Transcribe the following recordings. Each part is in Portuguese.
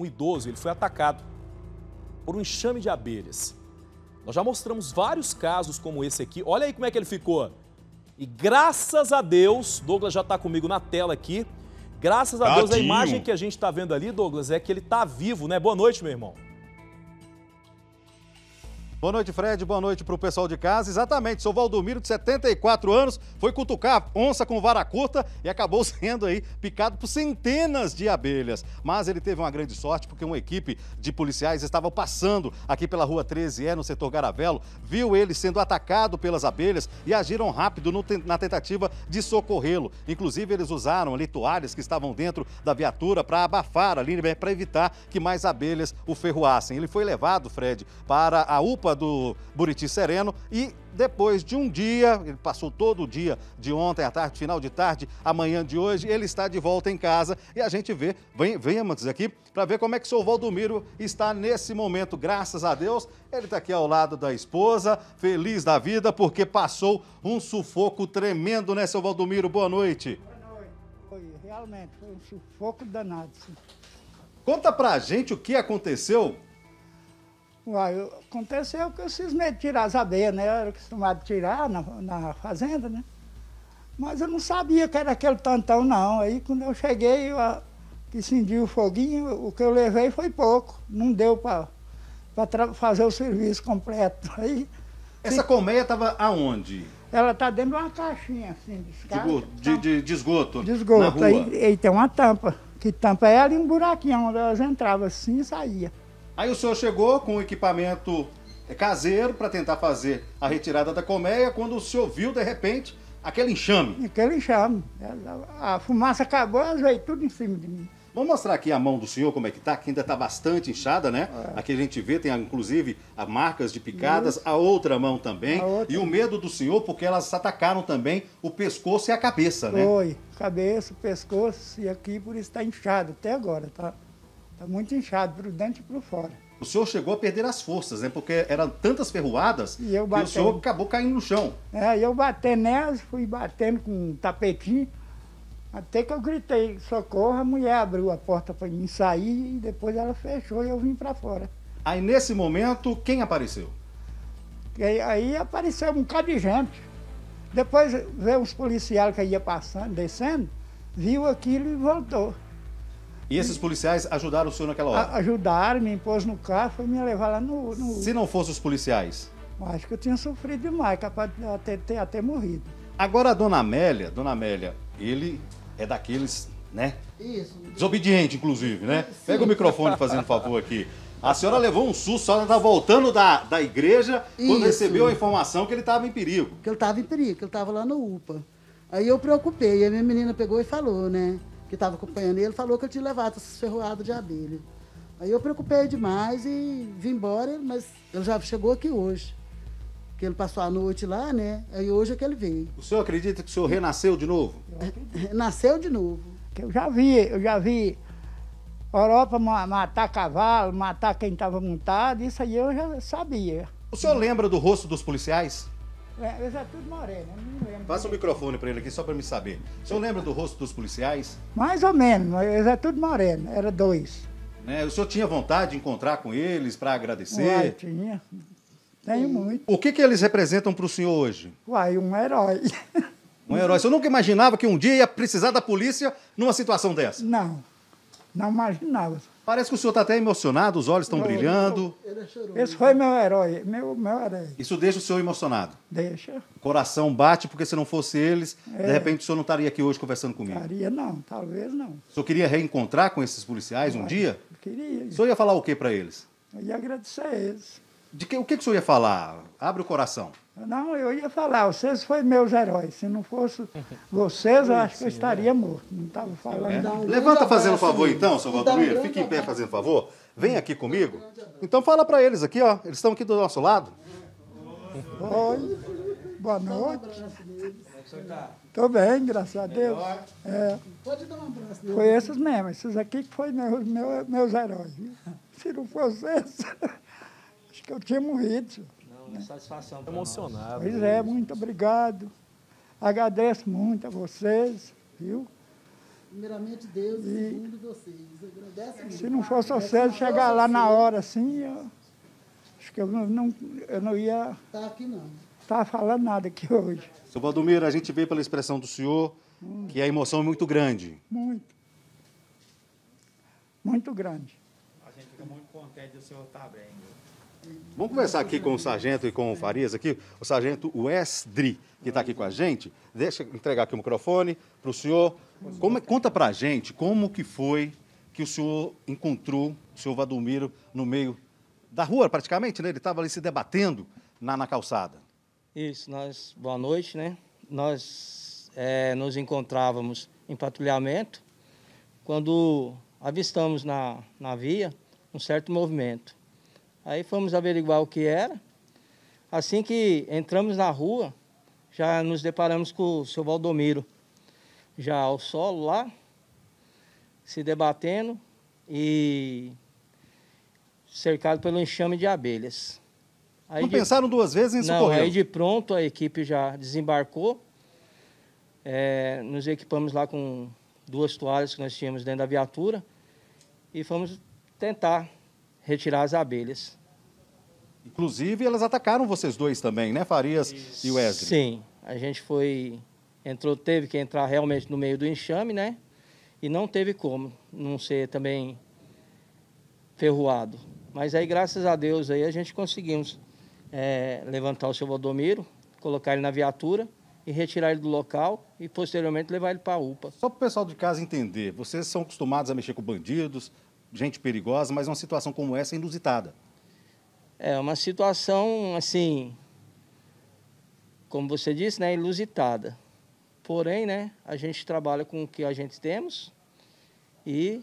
um idoso, ele foi atacado por um enxame de abelhas. Nós já mostramos vários casos como esse aqui. Olha aí como é que ele ficou. E graças a Deus, Douglas já está comigo na tela aqui. Graças a Tadinho. Deus, a imagem que a gente está vendo ali, Douglas, é que ele está vivo, né? Boa noite, meu irmão. Boa noite, Fred. Boa noite para o pessoal de casa. Exatamente, sou Valdomiro, de 74 anos, foi cutucar onça com vara curta e acabou sendo aí picado por centenas de abelhas. Mas ele teve uma grande sorte porque uma equipe de policiais estava passando aqui pela rua 13E, no setor Garavelo, viu ele sendo atacado pelas abelhas e agiram rápido no, na tentativa de socorrê-lo. Inclusive, eles usaram ali toalhas que estavam dentro da viatura para abafar a ali, né, para evitar que mais abelhas o ferroassem. Ele foi levado, Fred, para a UPA do Buriti Sereno e depois de um dia, ele passou todo o dia de ontem à tarde, final de tarde, amanhã de hoje, ele está de volta em casa e a gente vê, vem, antes aqui para ver como é que o seu Valdomiro está nesse momento, graças a Deus. Ele está aqui ao lado da esposa, feliz da vida, porque passou um sufoco tremendo, né, seu Valdomiro? Boa noite. Boa noite. Foi, realmente, foi um sufoco danado. Conta pra gente o que aconteceu Uai, aconteceu é que eu cismei de tirar as abelhas, né? Eu era acostumado a tirar na, na fazenda, né? Mas eu não sabia que era aquele tantão, não. Aí quando eu cheguei, eu, que acendi o foguinho, o que eu levei foi pouco. Não deu para fazer o serviço completo. Aí, Essa se... colmeia estava aonde? Ela está dentro de uma caixinha, assim, de, de, tá. de, de esgoto. De esgoto. Aí, aí, tem uma tampa. Que tampa ela é e um buraquinho onde elas entravam assim e saía. Aí o senhor chegou com o equipamento caseiro para tentar fazer a retirada da colmeia, quando o senhor viu, de repente, aquele enxame. Aquele enxame. A fumaça acabou, ela veio tudo em cima de mim. Vamos mostrar aqui a mão do senhor, como é que tá, que ainda tá bastante inchada, né? É. Aqui a gente vê, tem inclusive marcas de picadas, Isso. a outra mão também. Outra. E o medo do senhor, porque elas atacaram também o pescoço e a cabeça, né? Foi, cabeça, pescoço e aqui, por isso tá inchado até agora, tá? Está muito inchado, para o dente e para fora. O senhor chegou a perder as forças, né? Porque eram tantas ferroadas e eu que o senhor acabou caindo no chão. É, eu bati nelas, fui batendo com um tapetinho, até que eu gritei, socorro, a mulher abriu a porta para mim sair e depois ela fechou e eu vim para fora. Aí nesse momento, quem apareceu? Aí, aí apareceu um bocado de gente. Depois veio os policiais que ia passando, descendo, viu aquilo e voltou. E esses policiais ajudaram o senhor naquela hora? ajudaram, me impôs no carro, foi me levar lá no, no... Se não fossem os policiais? Acho que eu tinha sofrido demais, capaz de até, ter até morrido. Agora a dona Amélia, dona Amélia, ele é daqueles, né? Isso. Desobediente, inclusive, né? Sim. Pega o microfone fazendo favor aqui. A senhora levou um susto, a senhora estava tá voltando da, da igreja quando Isso. recebeu a informação que ele estava em perigo. Que ele estava em perigo, que ele estava lá no UPA. Aí eu preocupei, a minha menina pegou e falou, né? que estava acompanhando ele, falou que eu tinha levado essas ferroadas de abelha. Aí eu preocupei demais e vim embora, mas ele já chegou aqui hoje. Que ele passou a noite lá, né? Aí hoje é que ele veio. O senhor acredita que o senhor renasceu de novo? Renasceu de novo. Eu já vi, eu já vi Europa matar cavalo, matar quem estava montado, isso aí eu já sabia. O senhor lembra do rosto dos policiais? Eles é tudo moreno, né? não lembro. Passa o um microfone para ele aqui, só para me saber. O senhor lembra do rosto dos policiais? Mais ou menos, eles é tudo moreno, né? era dois. Né? O senhor tinha vontade de encontrar com eles para agradecer? Uai, tinha. Tenho muito. O que, que eles representam para o senhor hoje? Uai, um herói. Um herói. O senhor nunca imaginava que um dia ia precisar da polícia numa situação dessa? Não, não imaginava. Parece que o senhor está até emocionado, os olhos estão brilhando. Ele é Esse foi meu herói, meu, meu herói. Isso deixa o senhor emocionado? Deixa. Coração bate, porque se não fosse eles, é. de repente o senhor não estaria aqui hoje conversando comigo. Estaria não, talvez não. O senhor queria reencontrar com esses policiais um dia? Queria. O senhor ia falar o que para eles? Eu ia agradecer a eles. De que, o que, que o senhor ia falar? Abre o coração. Não, eu ia falar, vocês foram meus heróis. Se não fosse vocês, eu acho que eu estaria é. morto. Não estava falando. É. Então, é. Levanta fazendo favor, assim. então, seu Valdomiro. Fique em pé assim. fazendo favor. Vem aqui comigo. Então fala para eles aqui, ó. Eles estão aqui do nosso lado. Oi. Boa noite. Estou bem, graças a Deus. É. Pode dar abraço. Foi esses mesmo, esses aqui que foram meus, meus, heróis. Se não fosse esses. Acho que eu tinha morrido. Não, né? satisfação. Emocionado. Pois né? é, muito obrigado. Agradeço muito a vocês, viu? Primeiramente Deus e de vocês. Agradeço muito. Se não fosse vocês chegar lá na hora assim, eu, acho que eu não, não eu não ia. Tá aqui não. Tá falando nada aqui hoje. Seu Valdomiro, a gente vê pela expressão do senhor que a emoção é muito grande. Muito. Muito grande. A gente fica muito contente o senhor estar tá bem. Vamos conversar aqui com o sargento e com o Farias aqui, o sargento Wesdri, que está aqui com a gente. Deixa eu entregar aqui o microfone para o senhor. Como, é, conta para a gente como que foi que o senhor encontrou o senhor Vadomiro no meio da rua, praticamente, né? Ele estava ali se debatendo na, na calçada. Isso, nós, boa noite, né? Nós é, nos encontrávamos em patrulhamento quando avistamos na, na via um certo movimento. Aí fomos averiguar o que era. Assim que entramos na rua, já nos deparamos com o seu Valdomiro, já ao solo lá, se debatendo e cercado pelo enxame de abelhas. Aí não de... pensaram duas vezes em socorrer? Não, aí de pronto a equipe já desembarcou, é, nos equipamos lá com duas toalhas que nós tínhamos dentro da viatura e fomos tentar retirar as abelhas. Inclusive, elas atacaram vocês dois também, né, Farias e Wesley? Sim, a gente foi, entrou, teve que entrar realmente no meio do enxame, né? E não teve como não ser também ferroado. Mas aí, graças a Deus, aí a gente conseguimos é, levantar o seu Valdomiro, colocar ele na viatura e retirar ele do local e posteriormente levar ele para a UPA. Só para o pessoal de casa entender, vocês são acostumados a mexer com bandidos, gente perigosa, mas uma situação como essa é inusitada. É uma situação, assim, como você disse, né, inusitada. Porém, né, a gente trabalha com o que a gente temos e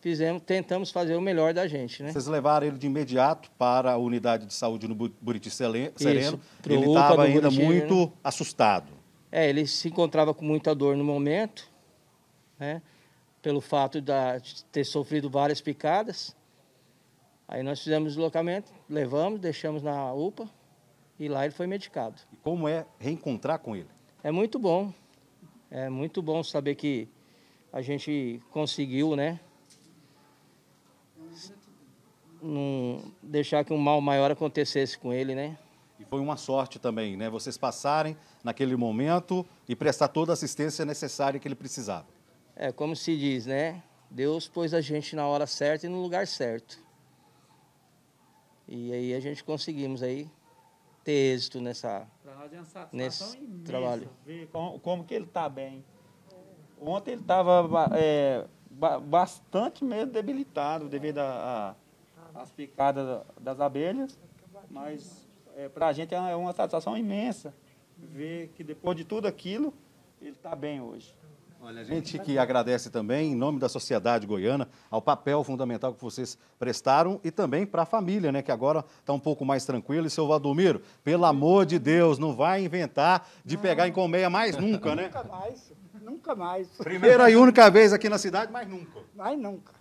fizemos, tentamos fazer o melhor da gente, né? Vocês levaram ele de imediato para a unidade de saúde no Buriti Sereno. Isso, ele estava ainda Buriti, né? muito né? assustado. É, ele se encontrava com muita dor no momento, né? pelo fato de ter sofrido várias picadas. Aí nós fizemos deslocamento, levamos, deixamos na UPA e lá ele foi medicado. E como é reencontrar com ele? É muito bom. É muito bom saber que a gente conseguiu, né? Não deixar que um mal maior acontecesse com ele, né? E foi uma sorte também, né? Vocês passarem naquele momento e prestar toda a assistência necessária que ele precisava. É como se diz, né? Deus pôs a gente na hora certa e no lugar certo. E aí a gente conseguimos aí ter êxito nessa nós é uma satisfação nesse imensa trabalho. Ver como, como que ele está bem. Ontem ele estava é, bastante meio debilitado devido às picadas das abelhas, mas é, para a gente é, é uma satisfação imensa ver que depois de tudo aquilo ele está bem hoje. Olha, a gente que agradece também, em nome da sociedade goiana, ao papel fundamental que vocês prestaram e também para a família, né? Que agora está um pouco mais tranquila. E seu Valdomiro, pelo amor de Deus, não vai inventar de não. pegar colmeia mais nunca, né? Nunca mais, nunca mais. Primeira e única vez aqui na cidade, mas nunca. Mais nunca.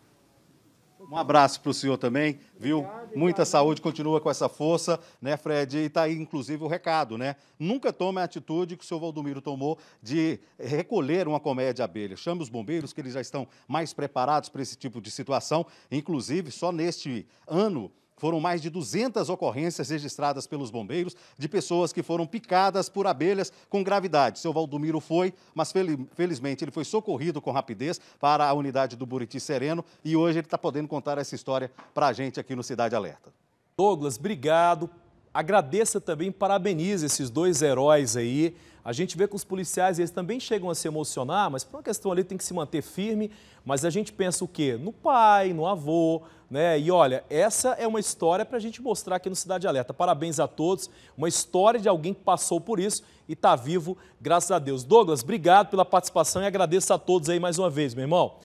Um abraço para o senhor também, viu? Obrigado, Muita obrigado. saúde, continua com essa força, né, Fred? E está aí, inclusive, o recado, né? Nunca tome a atitude que o senhor Valdomiro tomou de recolher uma colmeia de abelha. Chame os bombeiros, que eles já estão mais preparados para esse tipo de situação. Inclusive, só neste ano, foram mais de 200 ocorrências registradas pelos bombeiros de pessoas que foram picadas por abelhas com gravidade. Seu Valdomiro foi, mas felizmente ele foi socorrido com rapidez para a unidade do Buriti Sereno e hoje ele está podendo contar essa história para a gente aqui no Cidade Alerta. Douglas, obrigado. Agradeça também, parabeniza esses dois heróis aí. A gente vê que os policiais, eles também chegam a se emocionar, mas por uma questão ali tem que se manter firme. Mas a gente pensa o quê? No pai, no avô, né? E olha, essa é uma história para a gente mostrar aqui no Cidade Alerta. Parabéns a todos. Uma história de alguém que passou por isso e está vivo, graças a Deus. Douglas, obrigado pela participação e agradeço a todos aí mais uma vez, meu irmão.